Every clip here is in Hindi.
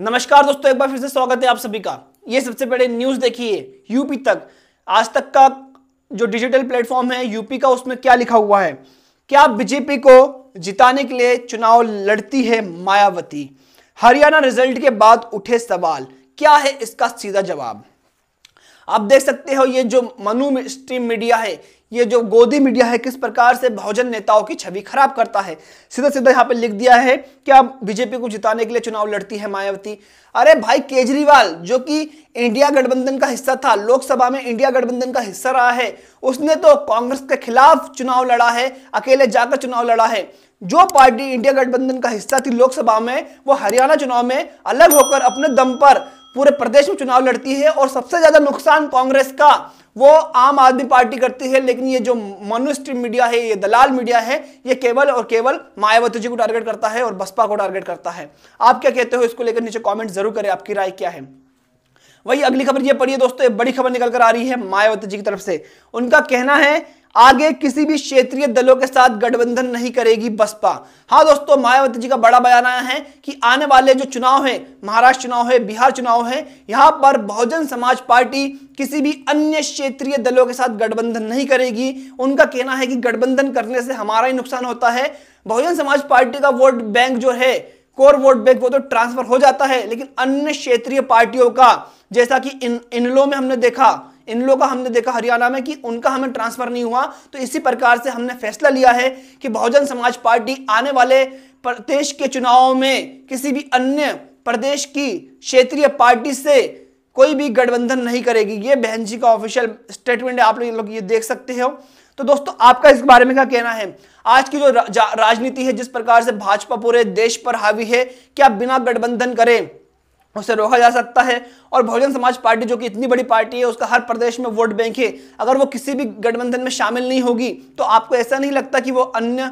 नमस्कार दोस्तों एक बार फिर से स्वागत है आप सभी का ये सबसे पहले न्यूज देखिए यूपी तक आज तक का जो डिजिटल प्लेटफॉर्म है यूपी का उसमें क्या लिखा हुआ है क्या बीजेपी को जिताने के लिए चुनाव लड़ती है मायावती हरियाणा रिजल्ट के बाद उठे सवाल क्या है इसका सीधा जवाब आप देख सकते हो ये जो मनु स्ट्रीम मीडिया है ये जो गोदी मीडिया है किस प्रकार से बहुजन नेताओं की छवि खराब करता है सीधा सीधा यहाँ पे लिख दिया है कि आप बीजेपी को जिताने के लिए चुनाव लड़ती है मायावती अरे भाई केजरीवाल जो कि इंडिया गठबंधन का हिस्सा था लोकसभा में इंडिया गठबंधन का हिस्सा रहा है उसने तो कांग्रेस के खिलाफ चुनाव लड़ा है अकेले जाकर चुनाव लड़ा है जो पार्टी इंडिया गठबंधन का हिस्सा थी लोकसभा में वो हरियाणा चुनाव में अलग होकर अपने दम पर पूरे प्रदेश में चुनाव लड़ती है और सबसे ज्यादा नुकसान कांग्रेस का वो आम आदमी पार्टी करती है लेकिन ये जो मनुष्य मीडिया है ये दलाल मीडिया है ये केवल और केवल मायावती जी को टारगेट करता है और बसपा को टारगेट करता है आप क्या कहते हो इसको लेकर नीचे कमेंट जरूर करें आपकी राय क्या है वही अगली खबर ये पढ़िए दोस्तों बड़ी खबर निकल कर आ रही है मायावती जी की तरफ से उनका कहना है आगे किसी भी क्षेत्रीय दलों के साथ गठबंधन नहीं करेगी बसपा हाँ दोस्तों मायावती जी का बड़ा बयान आया है कि आने वाले जो चुनाव है महाराष्ट्र चुनाव है बिहार चुनाव है यहां पर बहुजन समाज पार्टी किसी भी अन्य क्षेत्रीय दलों के साथ गठबंधन नहीं करेगी उनका कहना है कि गठबंधन करने से हमारा ही नुकसान होता है बहुजन समाज पार्टी का वोट बैंक जो है कोर वोट बैंक वो तो ट्रांसफर हो जाता है लेकिन अन्य क्षेत्रीय पार्टियों का जैसा कि इन इनलो में हमने देखा इन लोगों का हमने देखा हरियाणा में कि उनका हमें ट्रांसफर नहीं हुआ तो इसी प्रकार से हमने फैसला लिया है कि बहुजन समाज पार्टी आने वाले प्रदेश के चुनाव में किसी भी अन्य प्रदेश की क्षेत्रीय पार्टी से कोई भी गठबंधन नहीं करेगी ये बहन जी का ऑफिशियल स्टेटमेंट है आप लोग ये देख सकते हो तो दोस्तों आपका इस बारे में क्या कहना है आज की जो रा, राजनीति है जिस प्रकार से भाजपा पूरे देश पर हावी है क्या बिना गठबंधन करें उसे रोका जा सकता है और बहुजन समाज पार्टी जो कि इतनी बड़ी पार्टी है उसका हर प्रदेश में वोट बैंक है अगर वो किसी भी गठबंधन में शामिल नहीं होगी तो आपको ऐसा नहीं लगता कि वो अन्य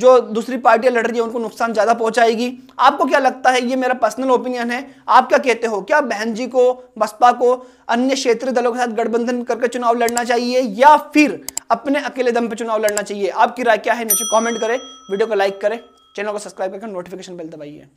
जो दूसरी पार्टियां लड़ रही है उनको नुकसान ज़्यादा पहुंचाएगी आपको क्या लगता है ये मेरा पर्सनल ओपिनियन है आप क्या कहते हो क्या बहन जी को बसपा को अन्य क्षेत्रीय दलों के साथ गठबंधन करके चुनाव लड़ना चाहिए या फिर अपने अकेले दम पर चुनाव लड़ना चाहिए आपकी राय क्या है नीचे कॉमेंट करें वीडियो को लाइक करें चैनल को सब्सक्राइब करके नोटिफिकेशन बिल दबाइए